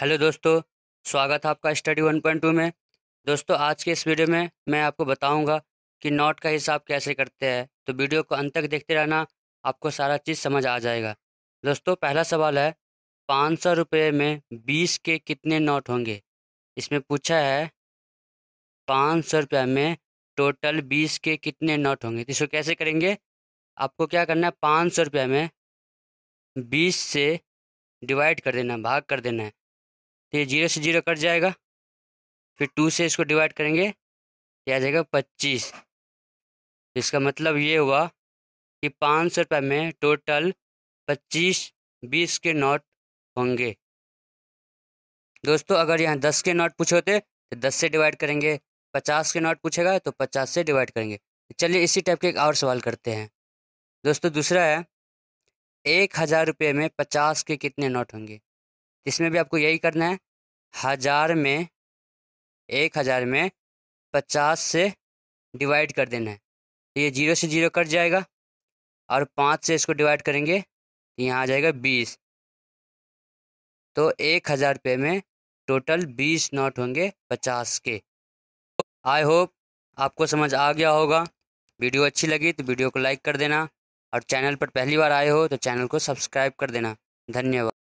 hello दोस्तों स्वागत है आपका स्टडी वन पॉइंट टू में दोस्तों आज के इस वीडियो में मैं आपको बताऊंगा कि नोट का हिसाब कैसे करते हैं तो वीडियो को अंत तक देखते रहना आपको सारा चीज़ समझ आ जाएगा दोस्तों पहला सवाल है पाँच सौ रुपये में बीस के कितने नोट होंगे इसमें पूछा है पाँच सौ रुपये में टोटल बीस के कितने नोट होंगे तो इसको कैसे करेंगे आपको क्या करना है पाँच सौ रुपये में बीस से डिवाइड कर देना भाग कर देना है तो ये जीरो से जीरो कट जाएगा फिर टू से इसको डिवाइड करेंगे ये आ जाएगा पच्चीस तो इसका मतलब ये हुआ कि पाँच सौ रुपये में टोटल पच्चीस बीस के नोट होंगे दोस्तों अगर यहाँ दस के नोट पूछे होते तो दस से डिवाइड करेंगे पचास के नोट पूछेगा तो पचास से डिवाइड करेंगे चलिए इसी टाइप के एक और सवाल करते हैं दोस्तों दूसरा है एक हज़ार रुपये में पचास के कितने नोट होंगे इसमें भी आपको यही करना है हज़ार में एक हज़ार में पचास से डिवाइड कर देना है तो ये जीरो से जीरो कट जाएगा और पाँच से इसको डिवाइड करेंगे तो यहाँ आ जाएगा बीस तो एक हज़ार रुपये में टोटल बीस नोट होंगे पचास के आई होप आपको समझ आ गया होगा वीडियो अच्छी लगी तो वीडियो को लाइक कर देना और चैनल पर पहली बार आए हो तो चैनल को सब्सक्राइब कर देना धन्यवाद